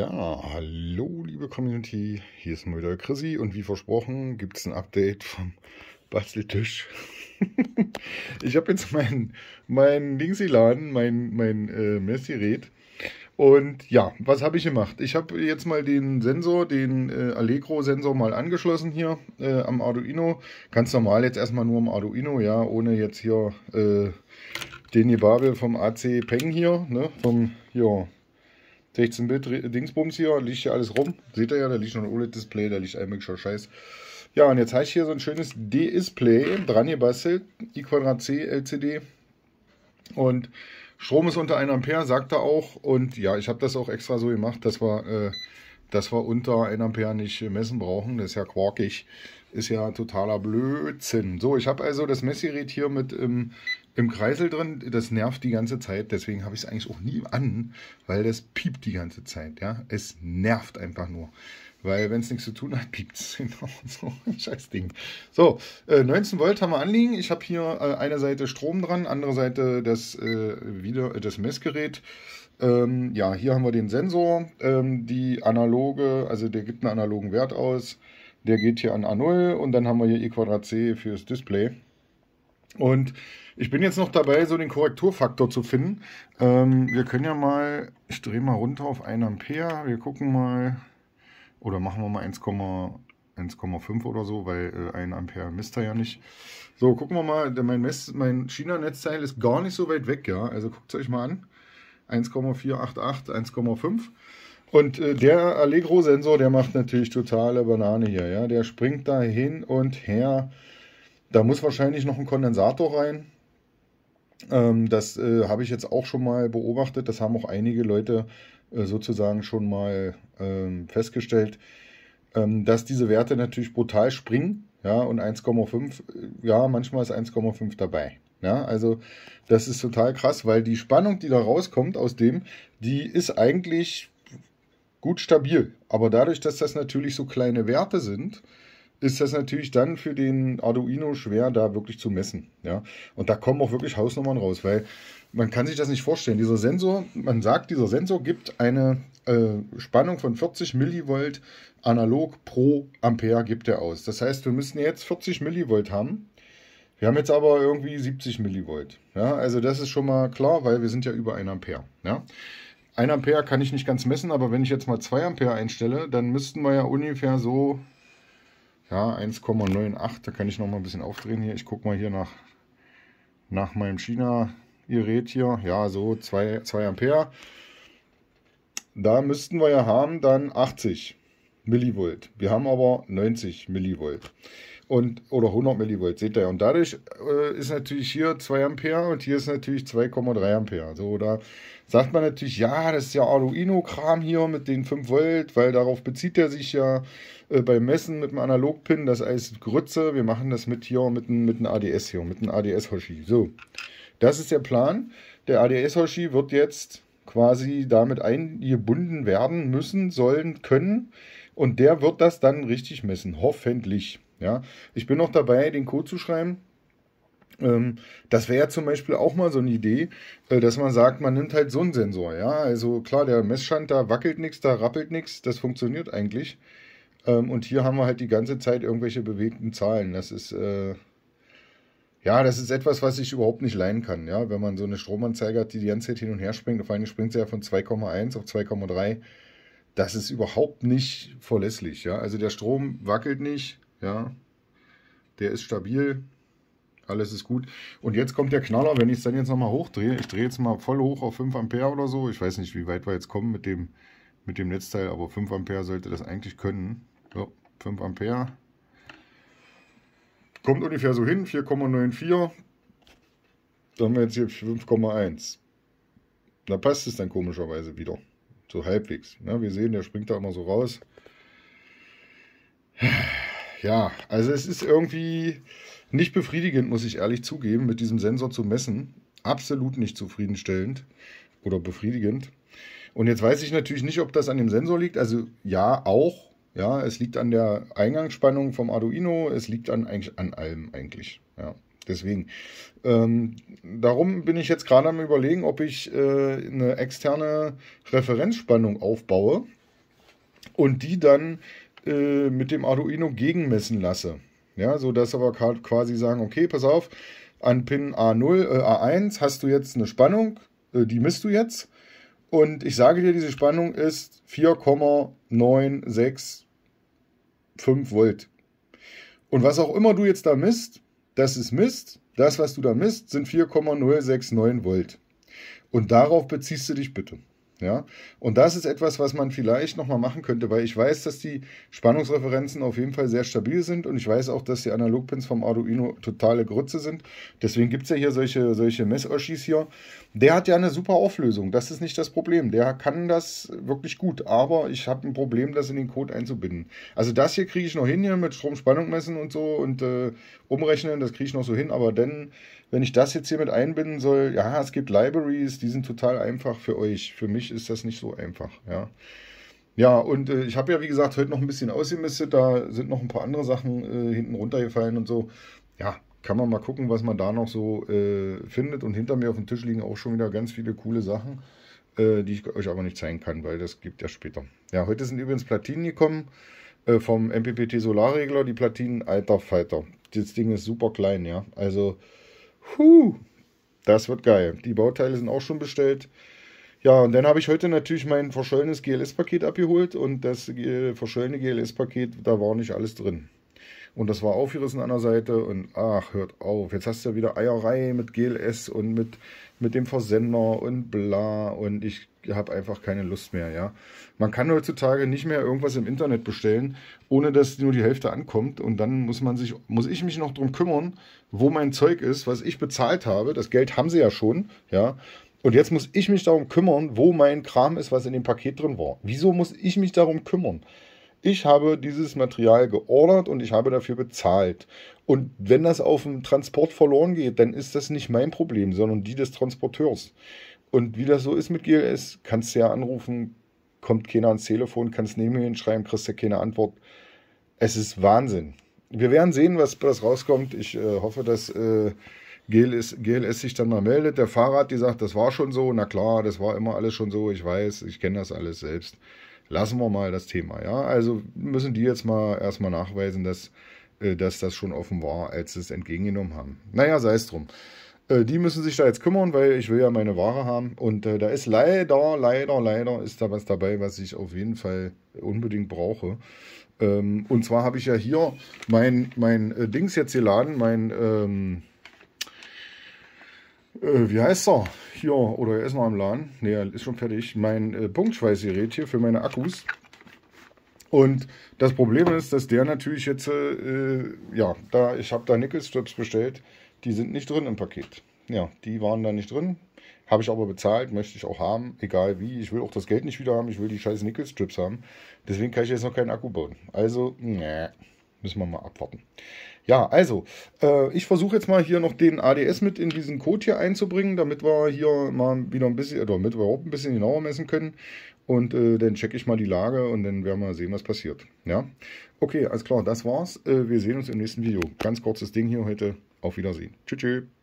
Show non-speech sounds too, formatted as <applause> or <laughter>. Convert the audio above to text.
Ja, hallo liebe Community, hier ist mal wieder Chrissy und wie versprochen gibt es ein Update vom Basteltisch. <laughs> ich habe jetzt mein, mein Dingsilan, mein, mein äh, Messgerät und ja, was habe ich gemacht? Ich habe jetzt mal den Sensor, den äh, Allegro-Sensor mal angeschlossen hier äh, am Arduino. Ganz normal jetzt erstmal nur am Arduino, ja, ohne jetzt hier äh, den Gebabel vom AC Peng hier, ne, vom, ja, 16-Bit-Dingsbums hier, liegt hier alles rum. Seht ihr ja, da liegt noch ein OLED-Display, da liegt iMac schon scheiß. Ja, und jetzt habe ich hier so ein schönes D-Display dran gebastelt, i c LCD. Und Strom ist unter 1 Ampere, sagt er auch. Und ja, ich habe das auch extra so gemacht, dass wir, äh, dass wir unter 1 Ampere nicht messen brauchen. Das ist ja quarkig. Ist ja totaler Blödsinn. So, ich habe also das Messgerät hier mit ähm, im Kreisel drin, das nervt die ganze Zeit, deswegen habe ich es eigentlich auch nie an, weil das piept die ganze Zeit, ja. Es nervt einfach nur. Weil wenn es nichts zu tun hat, <laughs> piept es. Genau so ein scheiß Ding. So, äh, 19 Volt haben wir anliegen. Ich habe hier äh, eine Seite Strom dran, andere Seite das, äh, wieder, äh, das Messgerät. Ähm, ja, hier haben wir den Sensor, ähm, die analoge, also der gibt einen analogen Wert aus. Der geht hier an A0 und dann haben wir hier E2C fürs Display. Und ich bin jetzt noch dabei, so den Korrekturfaktor zu finden. Ähm, wir können ja mal, ich drehe mal runter auf 1 Ampere. Wir gucken mal, oder machen wir mal 1,5 oder so, weil äh, 1 Ampere misst er ja nicht. So, gucken wir mal, mein, mein China-Netzteil ist gar nicht so weit weg, ja. Also guckt es euch mal an. 1,488, 1,5. Und äh, der Allegro-Sensor, der macht natürlich totale Banane hier, ja. Der springt da hin und her. Da muss wahrscheinlich noch ein Kondensator rein. Ähm, das äh, habe ich jetzt auch schon mal beobachtet. Das haben auch einige Leute äh, sozusagen schon mal ähm, festgestellt, ähm, dass diese Werte natürlich brutal springen. Ja, und 1,5, äh, ja, manchmal ist 1,5 dabei. Ja, also das ist total krass, weil die Spannung, die da rauskommt aus dem, die ist eigentlich gut stabil. Aber dadurch, dass das natürlich so kleine Werte sind, ist das natürlich dann für den Arduino schwer, da wirklich zu messen. Ja? Und da kommen auch wirklich Hausnummern raus, weil man kann sich das nicht vorstellen. Dieser Sensor, man sagt, dieser Sensor gibt eine äh, Spannung von 40 Millivolt analog pro Ampere gibt er aus. Das heißt, wir müssen jetzt 40 Millivolt haben. Wir haben jetzt aber irgendwie 70 Millivolt. Ja, also das ist schon mal klar, weil wir sind ja über 1 Ampere. Ja? 1 Ampere kann ich nicht ganz messen, aber wenn ich jetzt mal 2 Ampere einstelle, dann müssten wir ja ungefähr so ja, 1,98, da kann ich noch mal ein bisschen aufdrehen hier. Ich gucke mal hier nach, nach meinem China-Gerät hier. Ja, so 2, 2 Ampere. Da müssten wir ja haben dann 80 Millivolt. Wir haben aber 90 Millivolt und, oder 100 Millivolt, seht ihr. Und dadurch äh, ist natürlich hier 2 Ampere und hier ist natürlich 2,3 Ampere. So, da sagt man natürlich, ja, das ist ja Arduino-Kram hier mit den 5 Volt, weil darauf bezieht er sich ja äh, beim Messen mit dem Analogpin, das heißt Grütze. Wir machen das mit hier, mit einem mit ADS hier, mit einem ADS-Hoshi. So, das ist der Plan. Der ADS-Hoshi wird jetzt quasi damit eingebunden werden müssen, sollen, können. Und der wird das dann richtig messen, hoffentlich. Ja, ich bin noch dabei, den Code zu schreiben. Ähm, das wäre ja zum Beispiel auch mal so eine Idee, äh, dass man sagt, man nimmt halt so einen Sensor. Ja, also klar, der Messstand, da wackelt nichts, da rappelt nichts, das funktioniert eigentlich. Ähm, und hier haben wir halt die ganze Zeit irgendwelche bewegten Zahlen. Das ist äh, ja, das ist etwas, was ich überhaupt nicht leiden kann. Ja, wenn man so eine Stromanzeige hat, die die ganze Zeit hin und her springt, vor allem springt sie ja von 2,1 auf 2,3. Das ist überhaupt nicht verlässlich. Ja, also der Strom wackelt nicht ja, der ist stabil, alles ist gut. Und jetzt kommt der Knaller, wenn ich es dann jetzt nochmal hochdrehe. Ich drehe jetzt mal voll hoch auf 5 Ampere oder so. Ich weiß nicht, wie weit wir jetzt kommen mit dem, mit dem Netzteil, aber 5 Ampere sollte das eigentlich können. So, 5 Ampere. Kommt ungefähr so hin, 4,94. dann haben wir jetzt hier 5,1. Da passt es dann komischerweise wieder. So halbwegs. Ne? Wir sehen, der springt da immer so raus ja, also es ist irgendwie nicht befriedigend, muss ich ehrlich zugeben, mit diesem Sensor zu messen. Absolut nicht zufriedenstellend oder befriedigend. Und jetzt weiß ich natürlich nicht, ob das an dem Sensor liegt. Also ja, auch. Ja, es liegt an der Eingangsspannung vom Arduino, es liegt an, eigentlich an allem eigentlich. Ja, deswegen. Ähm, darum bin ich jetzt gerade am überlegen, ob ich äh, eine externe Referenzspannung aufbaue und die dann äh, mit dem Arduino gegenmessen lasse. Ja, so dass aber quasi sagen, okay, pass auf, an Pin A0, äh, A1 hast du jetzt eine Spannung, äh, die misst du jetzt. Und ich sage dir, diese Spannung ist 4,965 Volt. Und was auch immer du jetzt da misst, das ist Mist. Das, was du da misst, sind 4,069 Volt. Und darauf beziehst du dich bitte. Ja? Und das ist etwas, was man vielleicht nochmal machen könnte, weil ich weiß, dass die Spannungsreferenzen auf jeden Fall sehr stabil sind und ich weiß auch, dass die Analogpins vom Arduino totale Grütze sind. Deswegen gibt es ja hier solche, solche Messoschis hier. Der hat ja eine super Auflösung, das ist nicht das Problem. Der kann das wirklich gut, aber ich habe ein Problem, das in den Code einzubinden. Also das hier kriege ich noch hin hier mit Strom, Spannung messen und so und äh, umrechnen, das kriege ich noch so hin, aber dann, wenn ich das jetzt hier mit einbinden soll, ja, es gibt Libraries, die sind total einfach für euch, für mich ist das nicht so einfach. Ja, ja und äh, ich habe ja, wie gesagt, heute noch ein bisschen ausgemistet. Da sind noch ein paar andere Sachen äh, hinten runtergefallen und so. Ja, kann man mal gucken, was man da noch so äh, findet. Und hinter mir auf dem Tisch liegen auch schon wieder ganz viele coole Sachen, äh, die ich euch aber nicht zeigen kann, weil das gibt ja später. Ja, heute sind übrigens Platinen gekommen äh, vom MPPT Solarregler. Die Platinen, alter Falter. Das Ding ist super klein, ja. Also, huh, das wird geil. Die Bauteile sind auch schon bestellt. Ja, und dann habe ich heute natürlich mein verschollenes GLS-Paket abgeholt und das verschollene GLS-Paket, da war nicht alles drin. Und das war aufgerissen an der Seite und ach, hört auf, jetzt hast du ja wieder Eierei mit GLS und mit, mit dem Versender und bla und ich habe einfach keine Lust mehr, ja. Man kann heutzutage nicht mehr irgendwas im Internet bestellen, ohne dass nur die Hälfte ankommt und dann muss man sich, muss ich mich noch drum kümmern, wo mein Zeug ist, was ich bezahlt habe. Das Geld haben sie ja schon, ja. Und jetzt muss ich mich darum kümmern, wo mein Kram ist, was in dem Paket drin war. Wieso muss ich mich darum kümmern? Ich habe dieses Material geordert und ich habe dafür bezahlt. Und wenn das auf dem Transport verloren geht, dann ist das nicht mein Problem, sondern die des Transporteurs. Und wie das so ist mit GLS, kannst du ja anrufen, kommt keiner ans Telefon, kannst neben mir hinschreiben, kriegst ja keine Antwort. Es ist Wahnsinn. Wir werden sehen, was, was rauskommt. Ich äh, hoffe, dass. Äh, GLS, GLS sich dann mal meldet, der Fahrrad, die sagt, das war schon so, na klar, das war immer alles schon so, ich weiß, ich kenne das alles selbst. Lassen wir mal das Thema, ja. Also müssen die jetzt mal erstmal nachweisen, dass, äh, dass das schon offen war, als sie es entgegengenommen haben. Naja, sei es drum. Äh, die müssen sich da jetzt kümmern, weil ich will ja meine Ware haben. Und äh, da ist leider, leider, leider ist da was dabei, was ich auf jeden Fall unbedingt brauche ähm, und zwar habe ich ja hier mein, mein Dings jetzt geladen, mein ähm, äh, wie heißt er? Ja, oder er ist noch im Laden. Ne, er ist schon fertig. Mein äh, Punktschweißgerät hier für meine Akkus. Und das Problem ist, dass der natürlich jetzt, äh, äh ja, da ich habe da Nickelstrips bestellt, die sind nicht drin im Paket. Ja, die waren da nicht drin. Habe ich aber bezahlt, möchte ich auch haben, egal wie. Ich will auch das Geld nicht wieder haben, ich will die scheiß Nickelstrips haben. Deswegen kann ich jetzt noch keinen Akku bauen. Also, ne, müssen wir mal abwarten. Ja, also, äh, ich versuche jetzt mal hier noch den ADS mit in diesen Code hier einzubringen, damit wir hier mal wieder ein bisschen, oder damit wir überhaupt ein bisschen genauer messen können. Und äh, dann checke ich mal die Lage und dann werden wir sehen, was passiert. Ja, okay, alles klar, das war's. Äh, wir sehen uns im nächsten Video. Ganz kurzes Ding hier heute. Auf Wiedersehen. Tschüss, tschüss.